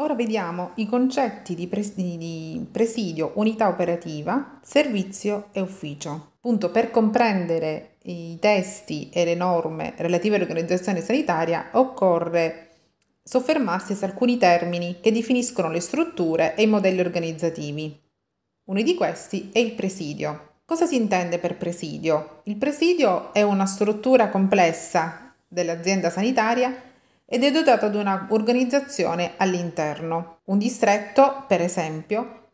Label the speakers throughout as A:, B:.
A: Ora vediamo i concetti di presidio, unità operativa, servizio e ufficio. Punto per comprendere i testi e le norme relative all'organizzazione sanitaria occorre soffermarsi su alcuni termini che definiscono le strutture e i modelli organizzativi. Uno di questi è il presidio. Cosa si intende per presidio? Il presidio è una struttura complessa dell'azienda sanitaria ed è dotata di un'organizzazione all'interno. Un distretto, per esempio,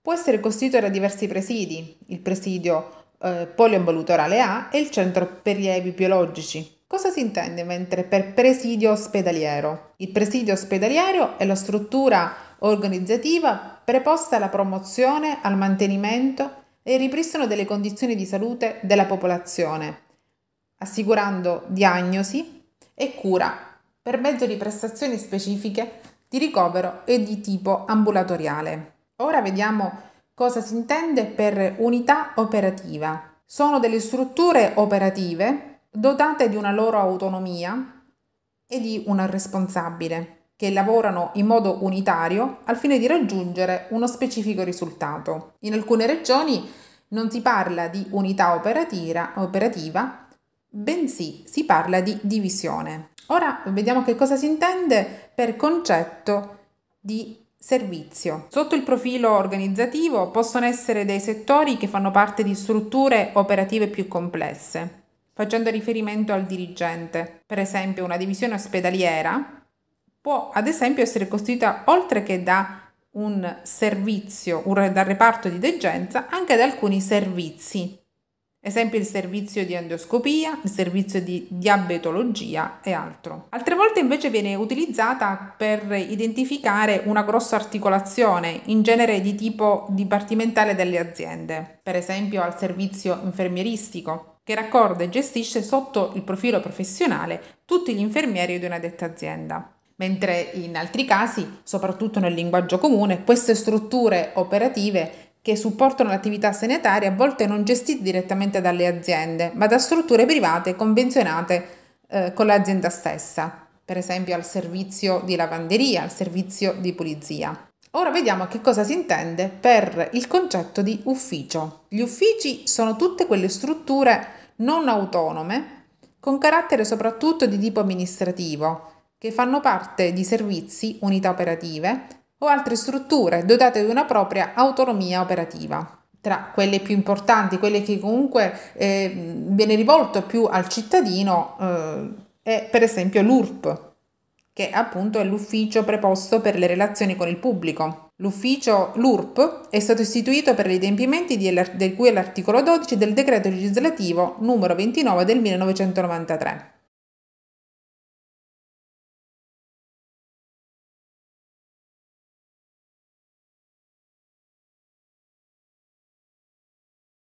A: può essere costituito da diversi presidi, il presidio eh, poliombalutorale A e il centro per rievi biologici. Cosa si intende mentre per presidio ospedaliero? Il presidio ospedaliero è la struttura organizzativa preposta alla promozione, al mantenimento e ripristino delle condizioni di salute della popolazione, assicurando diagnosi e cura per mezzo di prestazioni specifiche di ricovero e di tipo ambulatoriale. Ora vediamo cosa si intende per unità operativa. Sono delle strutture operative dotate di una loro autonomia e di una responsabile che lavorano in modo unitario al fine di raggiungere uno specifico risultato. In alcune regioni non si parla di unità operativa, operativa bensì si parla di divisione. Ora vediamo che cosa si intende per concetto di servizio. Sotto il profilo organizzativo possono essere dei settori che fanno parte di strutture operative più complesse, facendo riferimento al dirigente. Per esempio una divisione ospedaliera può ad esempio essere costituita oltre che da un servizio, un, dal reparto di degenza, anche da alcuni servizi esempio il servizio di endoscopia, il servizio di diabetologia e altro. Altre volte invece viene utilizzata per identificare una grossa articolazione, in genere di tipo dipartimentale delle aziende, per esempio al servizio infermieristico, che raccorda e gestisce sotto il profilo professionale tutti gli infermieri di una detta azienda. Mentre in altri casi, soprattutto nel linguaggio comune, queste strutture operative che supportano l'attività sanitaria, a volte non gestite direttamente dalle aziende, ma da strutture private convenzionate eh, con l'azienda stessa, per esempio al servizio di lavanderia, al servizio di pulizia. Ora vediamo che cosa si intende per il concetto di ufficio. Gli uffici sono tutte quelle strutture non autonome con carattere soprattutto di tipo amministrativo, che fanno parte di servizi, unità operative, o altre strutture dotate di una propria autonomia operativa. Tra quelle più importanti, quelle che comunque eh, viene rivolto più al cittadino, eh, è per esempio l'URP, che appunto è l'ufficio preposto per le relazioni con il pubblico. L'ufficio LURP è stato istituito per gli adempimenti di cui è l'articolo 12 del decreto legislativo numero 29 del 1993.